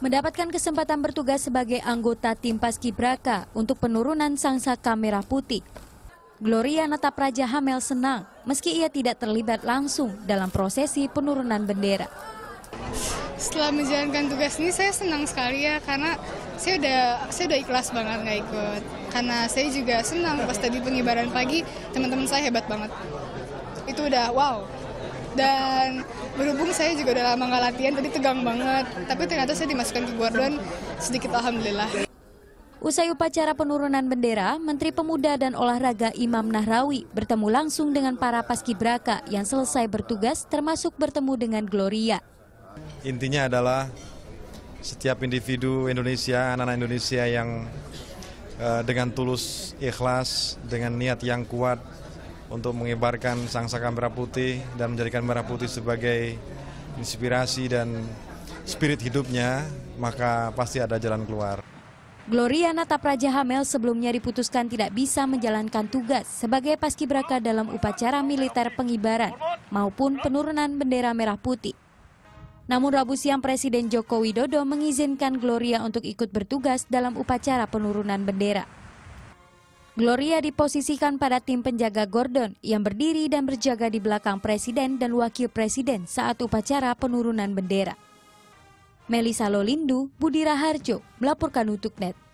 mendapatkan kesempatan bertugas sebagai anggota tim Paskibraka untuk penurunan sangsaka merah putih. Gloria Natapraja Hamel senang meski ia tidak terlibat langsung dalam prosesi penurunan bendera. Setelah menjalankan tugas ini saya senang sekali ya karena saya udah saya udah ikhlas banget nggak ikut. Karena saya juga senang pas tadi pengibaran pagi teman-teman saya hebat banget. Itu udah wow dan berhubung saya juga udah lama nggak latihan tadi tegang banget tapi ternyata saya dimasukkan ke Gordon sedikit alhamdulillah Usai upacara penurunan bendera, Menteri Pemuda dan Olahraga Imam Nahrawi bertemu langsung dengan para paskibraka yang selesai bertugas termasuk bertemu dengan Gloria. Intinya adalah setiap individu Indonesia, anak-anak Indonesia yang eh, dengan tulus ikhlas, dengan niat yang kuat, untuk mengibarkan sangsaka merah putih dan menjadikan merah putih sebagai inspirasi dan spirit hidupnya, maka pasti ada jalan keluar. Gloria Natapraja Hamel sebelumnya diputuskan tidak bisa menjalankan tugas sebagai paskibraka dalam upacara militer pengibaran maupun penurunan bendera merah putih. Namun Rabu siang Presiden Joko Widodo mengizinkan Gloria untuk ikut bertugas dalam upacara penurunan bendera. Gloria diposisikan pada tim penjaga Gordon yang berdiri dan berjaga di belakang presiden dan wakil presiden saat upacara penurunan bendera. Melisa Lolindu, Budi Raharjo, melaporkan untuk NET.